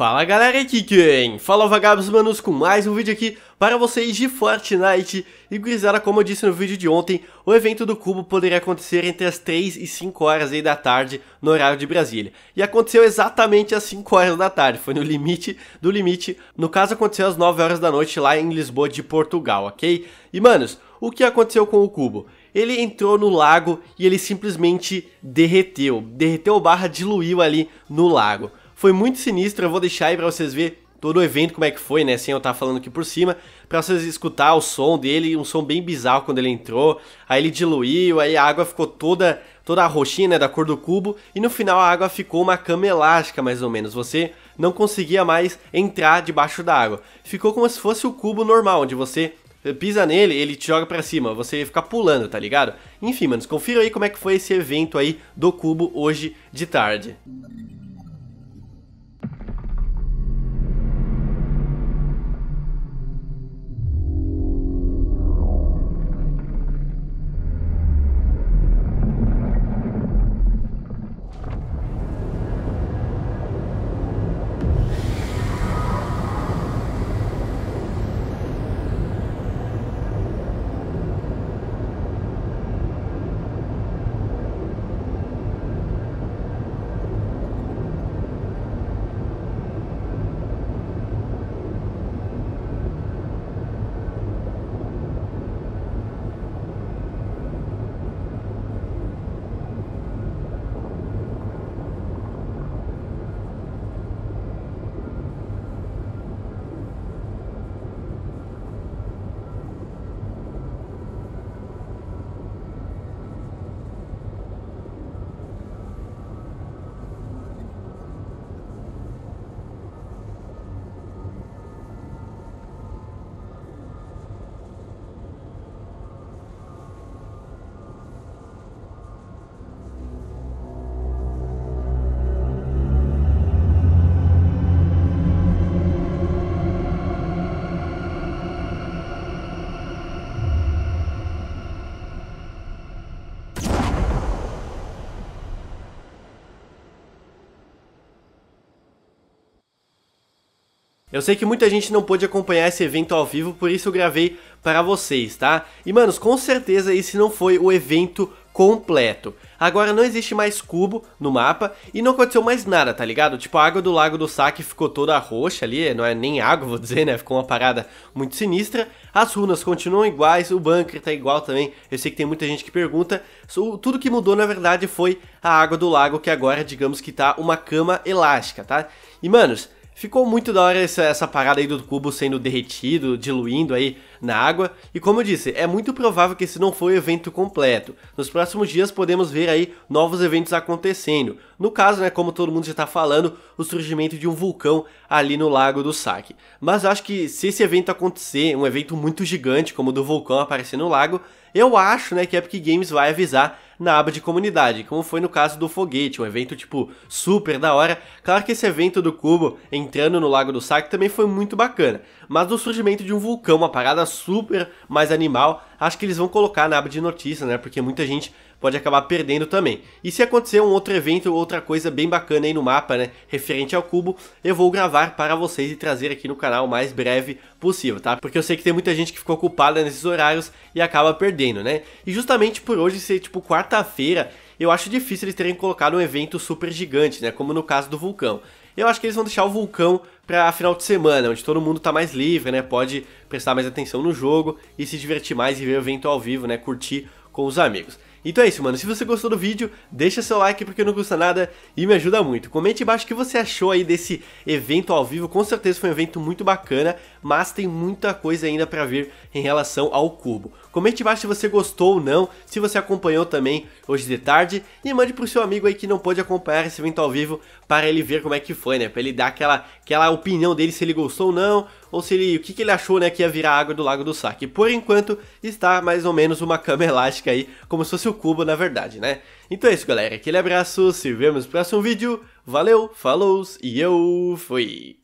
Fala galera, aqui quem? Fala vagabos manos com mais um vídeo aqui para vocês de Fortnite E gurizada, como eu disse no vídeo de ontem, o evento do Cubo poderia acontecer entre as 3 e 5 horas aí da tarde no horário de Brasília E aconteceu exatamente às 5 horas da tarde, foi no limite do limite No caso aconteceu às 9 horas da noite lá em Lisboa de Portugal, ok? E manos, o que aconteceu com o Cubo? ele entrou no lago e ele simplesmente derreteu. Derreteu barra diluiu ali no lago. Foi muito sinistro, eu vou deixar aí pra vocês verem todo o evento como é que foi, né? Sem eu estar tá falando aqui por cima, para vocês escutar o som dele, um som bem bizarro quando ele entrou. Aí ele diluiu, aí a água ficou toda toda a roxinha, né, da cor do cubo, e no final a água ficou uma cama elástica mais ou menos. Você não conseguia mais entrar debaixo da água. Ficou como se fosse o cubo normal, onde você pisa nele, ele te joga para cima, você fica pulando, tá ligado? Enfim, manos, confira aí como é que foi esse evento aí do cubo hoje de tarde. Música Eu sei que muita gente não pôde acompanhar esse evento ao vivo, por isso eu gravei para vocês, tá? E manos, com certeza esse não foi o evento completo. Agora não existe mais cubo no mapa e não aconteceu mais nada, tá ligado? Tipo, a água do Lago do Saque ficou toda roxa ali, não é nem água, vou dizer, né? Ficou uma parada muito sinistra. As runas continuam iguais, o bunker tá igual também. Eu sei que tem muita gente que pergunta. Tudo que mudou, na verdade, foi a água do lago, que agora, digamos que tá uma cama elástica, tá? E, manos, Ficou muito da hora essa, essa parada aí do cubo sendo derretido, diluindo aí na água. E como eu disse, é muito provável que esse não foi o evento completo. Nos próximos dias podemos ver aí novos eventos acontecendo. No caso, né, como todo mundo já está falando, o surgimento de um vulcão ali no Lago do Saque. Mas acho que se esse evento acontecer, um evento muito gigante como o do vulcão aparecer no lago, eu acho, né, que a Epic Games vai avisar na aba de comunidade, como foi no caso do Foguete, um evento tipo super da hora. Claro que esse evento do Cubo entrando no Lago do Saco também foi muito bacana, mas do surgimento de um vulcão, uma parada super mais animal, acho que eles vão colocar na aba de notícia, né? Porque muita gente pode acabar perdendo também. E se acontecer um outro evento ou outra coisa bem bacana aí no mapa, né, referente ao cubo, eu vou gravar para vocês e trazer aqui no canal o mais breve possível, tá? Porque eu sei que tem muita gente que ficou ocupada nesses horários e acaba perdendo, né? E justamente por hoje ser tipo quarta-feira, eu acho difícil eles terem colocado um evento super gigante, né, como no caso do vulcão. Eu acho que eles vão deixar o vulcão para final de semana, onde todo mundo tá mais livre, né? Pode prestar mais atenção no jogo e se divertir mais e ver o evento ao vivo, né? Curtir com os amigos. Então é isso, mano. Se você gostou do vídeo, deixa seu like porque não custa nada e me ajuda muito. Comente embaixo o que você achou aí desse evento ao vivo. Com certeza foi um evento muito bacana, mas tem muita coisa ainda pra ver em relação ao cubo. Comente embaixo se você gostou ou não, se você acompanhou também hoje de tarde e mande pro seu amigo aí que não pôde acompanhar esse evento ao vivo para ele ver como é que foi, né? Pra ele dar aquela, aquela opinião dele se ele gostou ou não, ou se ele, o que, que ele achou, né, que ia virar água do Lago do Saque. Por enquanto, está mais ou menos uma cama elástica aí, como se fosse o cubo, na verdade, né? Então é isso, galera. Aquele abraço, se vemos no próximo vídeo. Valeu, falou e eu fui!